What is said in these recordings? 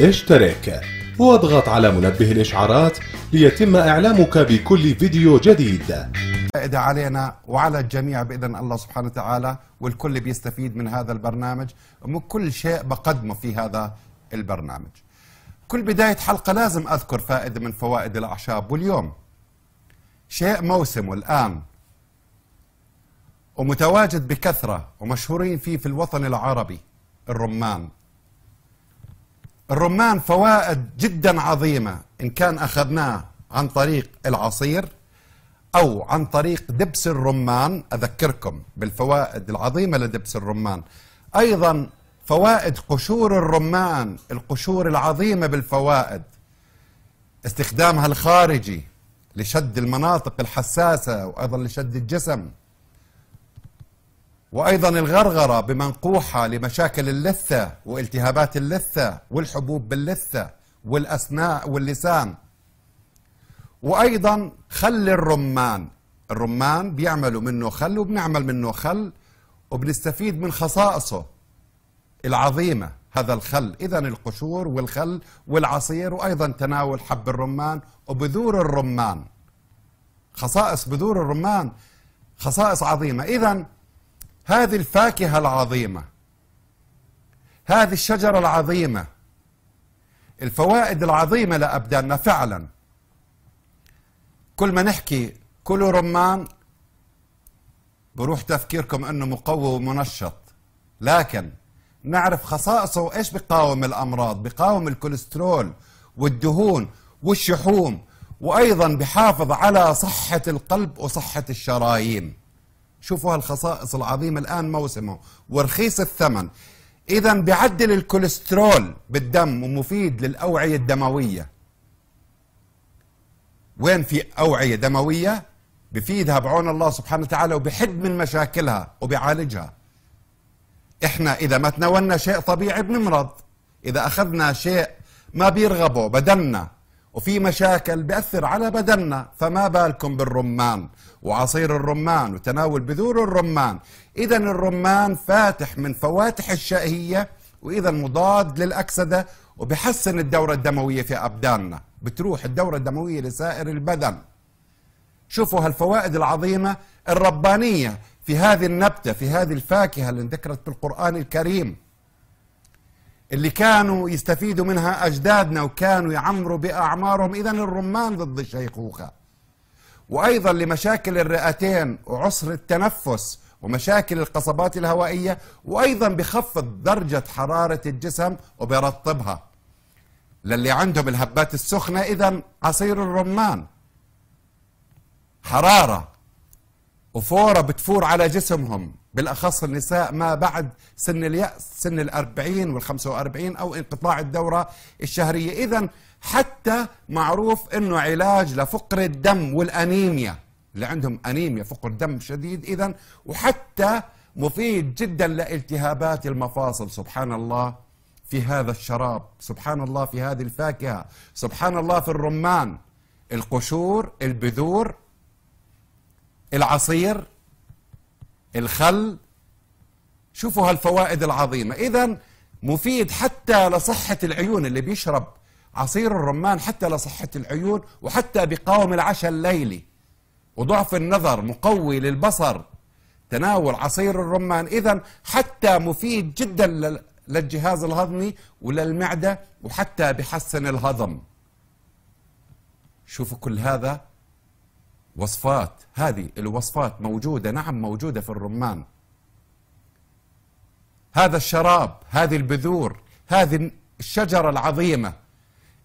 اشترك واضغط على منبه الإشعارات ليتم إعلامك بكل فيديو جديد فائدة علينا وعلى الجميع بإذن الله سبحانه وتعالى والكل بيستفيد من هذا البرنامج ومن كل شيء بقدمه في هذا البرنامج كل بداية حلقة لازم أذكر فائدة من فوائد الأعشاب واليوم شيء موسمه الآن ومتواجد بكثرة ومشهورين فيه في الوطن العربي الرمان الرمان فوائد جدا عظيمة إن كان أخذناه عن طريق العصير أو عن طريق دبس الرمان أذكركم بالفوائد العظيمة لدبس الرمان أيضا فوائد قشور الرمان القشور العظيمة بالفوائد استخدامها الخارجي لشد المناطق الحساسة وأيضا لشد الجسم وأيضا الغرغرة بمنقوحة لمشاكل اللثة والتهابات اللثة والحبوب باللثة والأسنان واللسان وأيضا خل الرمان الرمان بيعملوا منه خل وبنعمل منه خل وبنستفيد من خصائصه العظيمة هذا الخل إذا القشور والخل والعصير وأيضا تناول حب الرمان وبذور الرمان خصائص بذور الرمان خصائص عظيمة إذا هذه الفاكهة العظيمة هذه الشجرة العظيمة الفوائد العظيمة لأبداننا فعلا كل ما نحكي كلوا رمان بروح تفكيركم أنه مقوي ومنشط لكن نعرف خصائصه وإيش بقاوم الأمراض بقاوم الكوليسترول والدهون والشحوم وأيضا بحافظ على صحة القلب وصحة الشرايين شوفوا هالخصائص العظيمة الآن موسمه ورخيص الثمن إذا بيعدل الكوليسترول بالدم ومفيد للأوعية الدموية وين في أوعية دموية بفيدها بعون الله سبحانه وتعالى وبحد من مشاكلها وبيعالجها احنا اذا ما تناولنا شيء طبيعي بنمرض اذا اخذنا شيء ما بيرغبه بدلنا وفي مشاكل بأثر على بدننا فما بالكم بالرمان وعصير الرمان وتناول بذور الرمان إذا الرمان فاتح من فواتح الشهية وإذا مضاد للأكسدة وبحسن الدورة الدموية في أبداننا بتروح الدورة الدموية لسائر البدن شوفوا هالفوائد العظيمة الربانية في هذه النبتة في هذه الفاكهة اللي ذكرت بالقرآن الكريم اللي كانوا يستفيدوا منها أجدادنا وكانوا يعمروا بأعمارهم إذا الرمان ضد الشيخوخة وأيضا لمشاكل الرئتين وعسر التنفس ومشاكل القصبات الهوائية وأيضا بخفض درجة حرارة الجسم وبرطبها للي عندهم الهبات السخنة إذا عصير الرمان حرارة وفورة بتفور على جسمهم بالأخص النساء ما بعد سن اليأس سن الأربعين والخمسة وأربعين أو انقطاع الدورة الشهرية إذا حتى معروف أنه علاج لفقر الدم والأنيميا اللي عندهم أنيميا فقر دم شديد إذا وحتى مفيد جدا لالتهابات المفاصل سبحان الله في هذا الشراب سبحان الله في هذه الفاكهة سبحان الله في الرمان القشور البذور العصير الخل شوفوا هالفوائد العظيمة إذا مفيد حتى لصحة العيون اللي بيشرب عصير الرمان حتى لصحة العيون وحتى بقاوم العشاء الليلي وضعف النظر مقوي للبصر تناول عصير الرمان إذا حتى مفيد جدا للجهاز الهضمي وللمعدة وحتى بحسن الهضم شوفوا كل هذا وصفات هذه الوصفات موجودة نعم موجودة في الرمان هذا الشراب هذه البذور هذه الشجرة العظيمة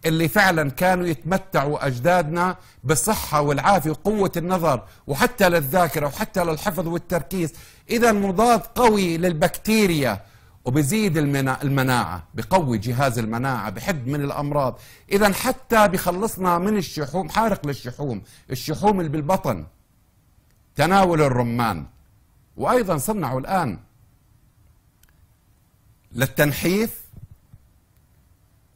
اللي فعلا كانوا يتمتعوا أجدادنا بالصحة والعافية وقوة النظر وحتى للذاكرة وحتى للحفظ والتركيز إذا مضاد قوي للبكتيريا وبزيد المناعة بقوي جهاز المناعة بحد من الأمراض إذا حتى بخلصنا من الشحوم حارق للشحوم الشحوم اللي بالبطن تناول الرمان وأيضا صنعوا الآن للتنحيف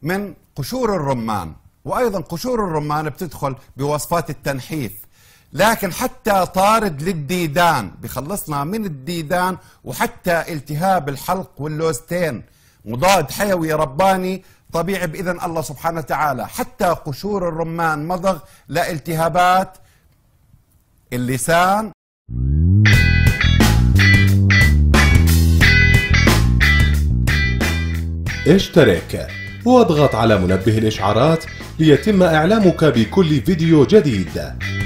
من قشور الرمان وأيضا قشور الرمان بتدخل بوصفات التنحيف لكن حتى طارد للديدان بخلصنا من الديدان وحتى التهاب الحلق واللوزتين مضاد حيوي رباني طبيعي بإذن الله سبحانه وتعالى حتى قشور الرمان مضغ لالتهابات اللسان اشترك واضغط على منبه الإشعارات ليتم إعلامك بكل فيديو جديد